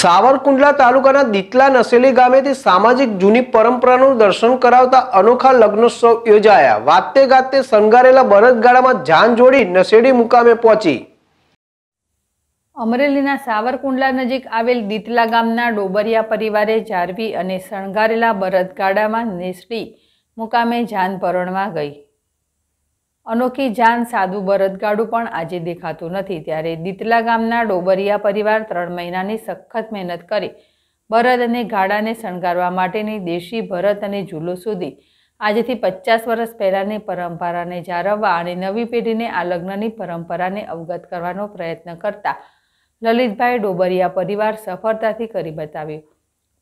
સાવરકુંડલા તાલુકાના દિતલા નસેલી ગામેથી સામાજિક જૂની પરંપરાનું દર્શન કરાવતા અનોખા લગ્નોત્સવ યોજાયા વાતે ગાતે શણગારેલા બળદગાડામાં જાન જોડી નસેડી મુકામે પહોંચી અમરેલીના સાવરકુંડલા નજીક આવેલ દિતલા ગામના ડોબરિયા પરિવારે જારવી અને શણગારેલા બળદગાડામાં નેસડી મુકામે જાન પરણવા ગઈ અનોખી જાન સાદું બરદગાડું પણ આજે દેખાતું નથી ત્યારે દીતલા ગામના ડોબરિયા પરિવાર ત્રણ મહિનાની સખત મહેનત કરી બરદ અને ગાડાને શણગારવા માટેની દેશી ભરત અને ઝૂલો સુધી આજથી પચાસ વર્ષ પહેલાંની પરંપરાને જાળવવા અને નવી પેઢીને આ લગ્નની પરંપરાને અવગત કરવાનો પ્રયત્ન કરતા લલિતભાઈ ડોબરિયા પરિવાર સફળતાથી કરી બતાવ્યું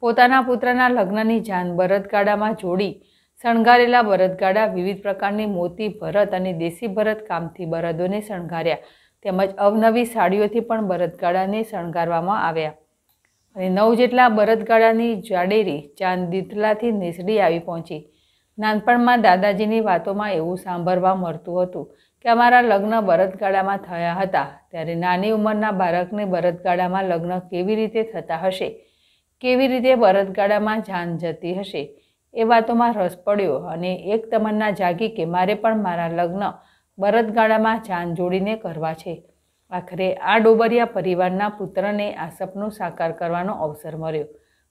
પોતાના પુત્રના લગ્નની જાન બરદગાડામાં જોડી શણગારેલા બરદગાડા વિવિધ પ્રકારની મોતી ભરત અને દેશી ભરત કામથી બરદોને શણગાર્યા તેમજ અવનવી સાડીઓથી પણ ભરતગાડાને શણગારવામાં આવ્યા અને નવ જેટલા બરદગાડાની જાડેરી ચાંદીતલાથી નેસડી આવી પહોંચી નાનપણમાં દાદાજીની વાતોમાં એવું સાંભળવા મળતું હતું કે અમારા લગ્ન બરદગાડામાં થયા હતા ત્યારે નાની ઉંમરના બાળકને બરદગાડામાં લગ્ન કેવી રીતે થતા હશે કેવી રીતે બરદગાડામાં જાન જતી હશે એ વાતોમાં રસ પડ્યો અને એક તમન્ના જાગી કે મારે પણ મારા લગ્ન બરદગાળામાં જાન જોડીને કરવા છે આખરે આ ડોબરિયા પરિવારના પુત્રને આ સપનું સાકાર કરવાનો અવસર મળ્યો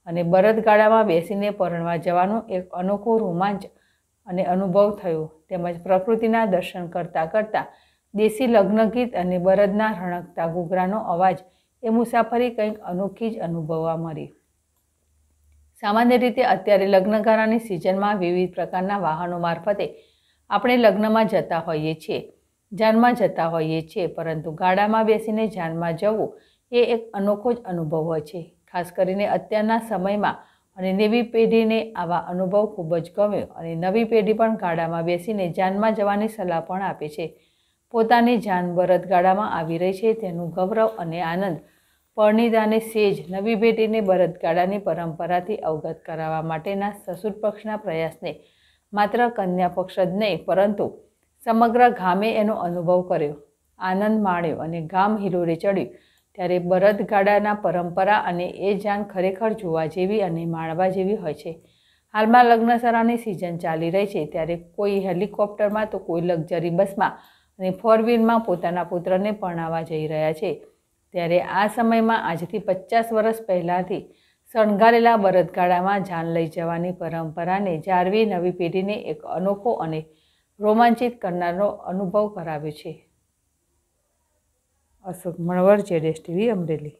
અને બરદગાડામાં બેસીને પરણવા જવાનો એક અનોખો રોમાંચ અને અનુભવ થયો તેમજ પ્રકૃતિના દર્શન કરતાં કરતાં દેશી લગ્ન ગીત અને બરદના રણકતા ઘૂઘરાનો અવાજ એ મુસાફરી કંઈક અનોખી જ અનુભવવા મળી સામાન્ય રીતે અત્યારે લગ્નગાળાની સિઝનમાં વિવિધ પ્રકારના વાહનો મારફતે આપણે લગ્નમાં જતા હોઈએ છીએ જાનમાં જતા હોઈએ છીએ પરંતુ ગાડામાં બેસીને જાનમાં જવું એ એક અનોખો જ અનુભવ હોય છે ખાસ કરીને અત્યારના સમયમાં અને નવી પેઢીને આવા અનુભવ ખૂબ જ ગમ્યો અને નવી પેઢી પણ ગાડામાં બેસીને જાનમાં જવાની સલાહ પણ આપે છે પોતાની જાન બરત ગાડામાં આવી રહી છે તેનું ગૌરવ અને આનંદ પરણીતાને સેજ નવી ભેટીને બળદગાડાની પરંપરાથી અવગત કરાવવા માટેના સસુર પક્ષના પ્રયાસને માત્ર કન્યા પક્ષ જ નહીં પરંતુ સમગ્ર ગામે એનો અનુભવ કર્યો આનંદ માણ્યો અને ગામ હિલોરે ચડ્યું ત્યારે બળદગાડાના પરંપરા અને એ જાન ખરેખર જોવા જેવી અને માણવા જેવી હોય છે હાલમાં લગ્નસરાની સિઝન ચાલી રહી છે ત્યારે કોઈ હેલિકોપ્ટરમાં તો કોઈ લક્ઝરી બસમાં અને ફોર વ્હીલમાં પોતાના પુત્રને પરણાવવા જઈ રહ્યા છે ત્યારે આ સમયમાં આજથી પચાસ વર્ષ પહેલાંથી શણગારેલા બળદગાડામાં જાન લઈ જવાની પરંપરાને જાળવી નવી પેઢીને એક અનોખો અને રોમાંચિત કરનારનો અનુભવ કરાવ્યો છે અશોક મણવર જેડેશ ટીવી અમરેલી